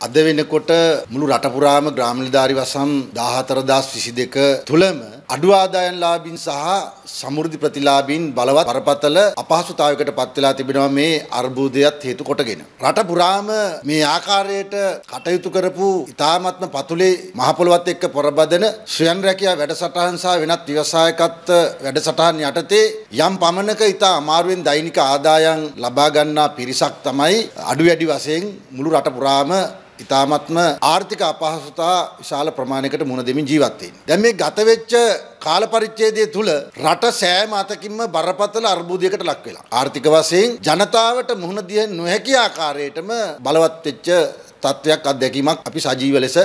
අද වෙනකොට මුළු රට පුරාම ග්‍රාම නිලධාරි වසම් 14222 තුලම අඩු ආදායම්ලාභින් සහ සමෘද්ධි ප්‍රතිලාභින් බලවත් බරපතල අපහසුතාවයකට පත් වෙලා තිබෙනවා මේ අර්බුදයත් හේතු කොටගෙන. රට පුරාම මේ ආකාරයට කටයුතු කරපු ඉතාමත්ම පතුලේ මහපොළවත් එක්ක පොරබදන ස්වයං රැකියා වැඩසටහන් සහ වෙනත් ව්‍යවසායකත්ව වැඩසටහන් යටතේ යම් පමණක ඉතා අමාරුවෙන් දෛනික ආදායම් ලබා ගන්නා පිරිසක් තමයි අඩු වැඩි වශයෙන් මුළු රට පුරාම ඉතාමත්ම ආර්ථික අපහසුතා විශාල ප්‍රමාණයකට මුණ දෙමින් ජීවත් වෙන්නේ. දැන් මේ ගත වෙච්ච කාල පරිච්ඡේදය තුල රට සෑම අතකින්ම බරපතල අර්බුදයකට ලක් වෙලා. ආර්ථික වශයෙන් ජනතාවට මුහුණ දිය නොහැකි ආකාරයටම බලවත් වෙච්ච තත්වයක් අත්දැකීමක් අපි සජීව ලෙස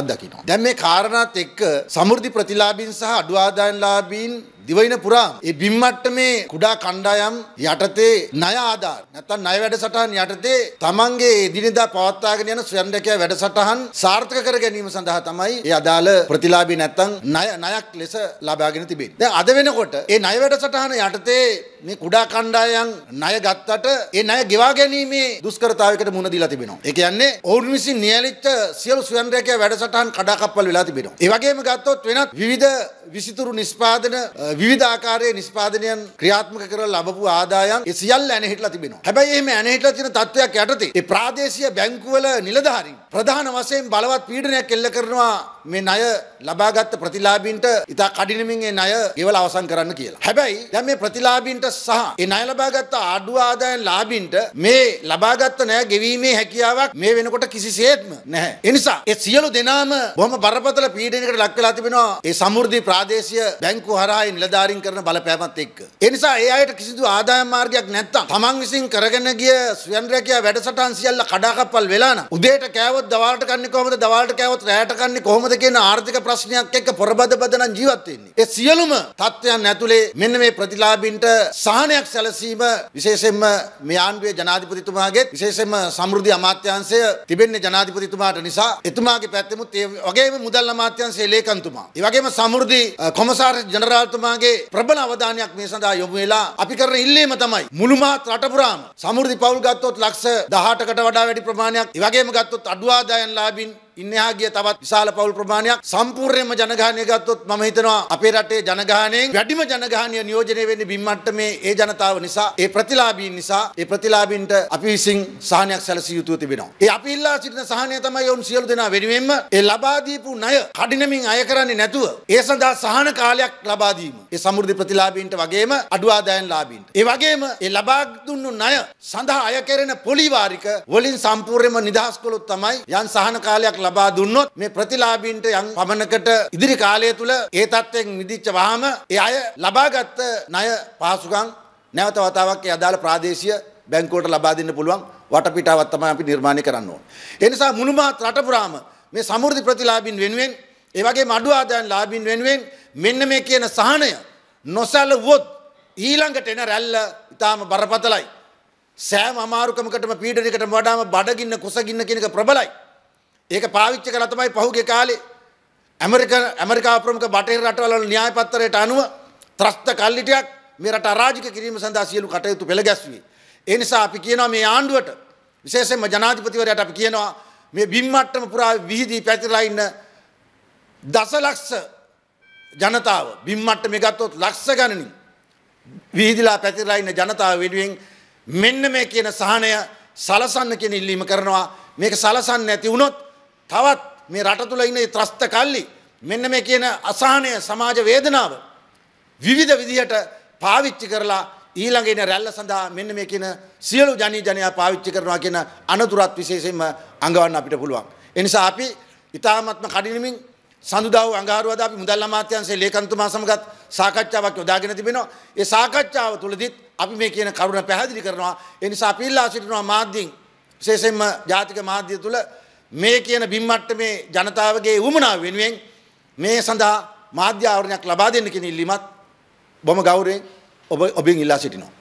අත්දකිනවා. දැන් මේ කාරණාත් එක්ක සමෘද්ධි ප්‍රතිලාභීන් සහ අඩු ආදායම්ලාභීන් දිවයින පුරා ඒ බිම් මට්ටමේ කුඩා කණ්ඩායම් යටතේ ණය ආධාර නැත්නම් ණය වැඩසටහන් යටතේ තමන්ගේ එදිනෙදා පවත්වාගෙන යන ස්වයං රැකියා වැඩසටහන් සාර්ථක කර ගැනීම සඳහා තමයි ඒ අදාළ ප්‍රතිලාභී නැත්නම් ණය ණයක් ලෙස ලබාගෙන තිබෙන්නේ. දැන් අද වෙනකොට ඒ ණය වැඩසටහන යටතේ මේ කුඩා කණ්ඩායම් ණය ගත්තට ඒ ණය ගෙවා ගැනීමේ දුෂ්කරතාවයකට මුහුණ දීලා තිබෙනවා. ඒ කියන්නේ ඔවුන් විසින් නියැලිච්ච සියලු ස්වයං රැකියා වැඩසටහන් කඩාකප්පල් වෙලා තිබෙනවා. ඒ වගේම ගත්තොත් වෙනත් විවිධ විසිතුරු නිෂ්පාදන විධාකාරය නිෂ්පාදනයන් ක්‍රියාත්මක කර ලබපු ආදායන් සියල් ඇනහිටලා තිබෙනවා හැබැයි එහම ඇනහිටලා තින තත්ත්වයක් යටතේ ඒ ප්‍රාදේශීය බැංකුවල නිලධාරීන් ප්‍රධාන වශයෙන් බලවත් පීඩනයක් එල්ල කරනවා මේ ණය ලබාගත් ප්‍රතිලාභීන්ට ඉතා කඩිනමින් ඒ ණය ගෙවලා අවසන් කරන්න කියලා. හැබැයි දැන් මේ ප්‍රතිලාභීන්ට සහ ඒ ණය ලබාගත් ආඩු ආදායම් ලාභීන්ට මේ ලබාගත් ණය ගෙවීමේ හැකියාවක් මේ වෙනකොට කිසිසේත්ම නැහැ. ඒ නිසා ඒ සියලු දෙනාම බොහොම බරපතල පීඩනයකට ලක් වෙලා තිබෙනවා. ඒ සමෘද්ධි ප්‍රාදේශය බැංකු හරහා නිලධාරීන් කරන බලපෑමත් එක්ක. ඒ නිසා ඒ අයට කිසිදු ආදායම් මාර්ගයක් නැත්තම් තමන් විසින් කරගෙන ගිය ස්වයං රැකියා වැඩසටහන් සියල්ල කඩාකප්පල් වෙලා නම් උදේට කෑවොත් දවල්ට කන්නේ කොහොමද දවල්ට කෑවොත් රැයට කන්නේ කොහොමද කියන ආර්ථික ප්‍රශ්නයක් එක්ක පොරබද බදනම් ජීවත් වෙන්නේ. ඒ සියලුම තත්ත්වයන් ඇතුලේ මෙන්න මේ ප්‍රතිලාභීන්ට සහනයක් සැලසීම විශේෂයෙන්ම මේ ආණ්ඩුවේ ජනාධිපතිතුමාගේ විශේෂයෙන්ම සමෘද්ධි අමාත්‍යාංශය තිබෙන්නේ ජනාධිපතිතුමාට නිසා එතුමාගේ පැත්තෙමුත් ඒ වගේම මුදල් අමාත්‍යාංශයේ ලේකම්තුමා. ඒ වගේම සමෘද්ධි කොමසාර ජනරාල්තුමාගේ ප්‍රබල අවධානයක් මේ සඳහා යොමු වෙලා අපි කරන ඉල්ලීම තමයි මුළුමහත් රටපුරාම සමෘද්ධි පවුල් ගත්තොත් ලක්ෂ 18කට වඩා වැඩි ප්‍රමාණයක් ඒ වගේම ගත්තොත් අඩු ආදායම් ලාභින් ඉන්නහා ගිය තවත් විශාල පවුල් ප්‍රමාණයක් සම්පූර්ණයෙන්ම ජනගහනය ගත්තොත් මම හිතනවා අපේ රටේ ජනගහනයෙන් වැඩිම ජනගහනය නියෝජනය වෙන්නේ බිම් මට්ටමේ ඒ ජනතාව නිසා ඒ ප්‍රතිලාභීන් නිසා ඒ ප්‍රතිලාභීන්ට අපි විසින් සහනයක් සැලසිය යුතුව තිබෙනවා. ඒ අපි ඉල්ලා සිටින සහනය තමයි ඔවුන් සියලු දෙනා වෙනුවෙන්ම ඒ ලබා දීපු ණය කඩිනමින් අය කරන්නේ නැතුව ඒ සඳහා සහන කාලයක් ලබා දීම. ඒ සමෘද්ධි ප්‍රතිලාභීන්ට වගේම අඩු ආදායම් ලාභීන්ට. ඒ වගේම ඒ ලබා දුන්නු ණය සඳහා අය කෙරෙන පොලිවාරික වලින් සම්පූර්ණයෙන්ම නිදහස් කළොත් තමයි යන් සහන කාලයක් ලබා දුන්නොත් මේ ප්‍රතිලාභීන්ට යම් පමණකට ඉදිරි කාලය තුල ඒ තත්ත්වයෙන් මිදිච්ච වහම ඒ අය ලබාගත් ණය පහසුකම් නැවත වතාවක් ඒ අදාළ ප්‍රාදේශීය බැංකුවට ලබා දෙන්න පුළුවන් වටපිටාවක් තමයි අපි නිර්මාණය කරන්න ඕන. ඒ නිසා මුළුමහත් රට පුරාම මේ සමෘද්ධි ප්‍රතිලාභීන් වෙනුවෙන් ඒ වගේම අඩු ආදායම් ලාභීන් වෙනුවෙන් මෙන්න මේ කියන සහනය නොසලවොත් ඊළඟට එන රැල්ල ඊටාම බරපතලයි. සෑම අමාරුකමකටම පීඩනයකටම වඩාම බඩගින්න කුසගින්න කියන එක ප්‍රබලයි. ඒක පාවිච්චි කරලා තමයි පහුගිය කාලේ ඇමරික ඇමරිකා ප්‍රමුඛ බටහිර රටවල න්‍යාය පත්‍රයට අනුව ත්‍රස්ත කල්ලිටියක් මේ රට අරාජික කිරීම සඳහා සියලු කටයුතු පෙළ ගැස්වුවේ. ඒ නිසා අපි කියනවා මේ ආණ්ඩුවට විශේෂයෙන්ම ජනාධිපතිවරයාට අපි කියනවා මේ බිම්මට්ටම පුරා විහිදී පැතිරලා ඉන්න දසලක්ෂ ජනතාව බිම්මට්ට මේ ගත්තොත් ලක්ෂ ගණනින් විහිදලා පැතිරලා ඉන්න ජනතාව වෙනුවෙන් මෙන්න මේ කියන සහනය සලසන්න කියන ඉල්ලීම කරනවා මේක සලසන්නේ නැති වුණොත් තවත් මේ රට තුළ ඉන්න ත්‍රස්ත කල්ලි මෙන්න මේ කියන අසහනය සමාජ වේදනාව විවිධ විදිහට පාවිච්චි කරලා ඊළඟ එන රැල්ල සඳහා මෙන්න මේ කියන සියලු ජනී ජනයා පාවිච්චි කරනවා කියන අනතුරත් විශේෂයෙන්ම අඟවන්න අපිට පුළුවන්. ඒ නිසා අපි ඊ타මත්ම කඩිනමින් සඳුදාව අඟහරුවාද අපි මුදල් අමාත්‍යාංශයේ ලේකම්තුමා සමගත් සාකච්ඡාවක් යොදාගෙන තිබෙනවා. ඒ සාකච්ඡාව තුළදීත් අපි මේ කියන කරුණ පැහැදිලි කරනවා. ඒ නිසා අපි ඉල්ලා සිටිනවා මාධ්‍යින් විශේෂයෙන්ම ජාතික මාධ්‍ය තුළ මේ කියන බිම්මට්ටමේ ජනතාවගේ වුමනාව වෙනුවෙන් මේ සඳහා මාධ්‍ය ආවරණයක් ලබා දෙන්න කියන ඉල්ලීමත් බොම ගෞරවයෙන් ඔබ ඔබෙන් ඉල්ලා සිටිනවා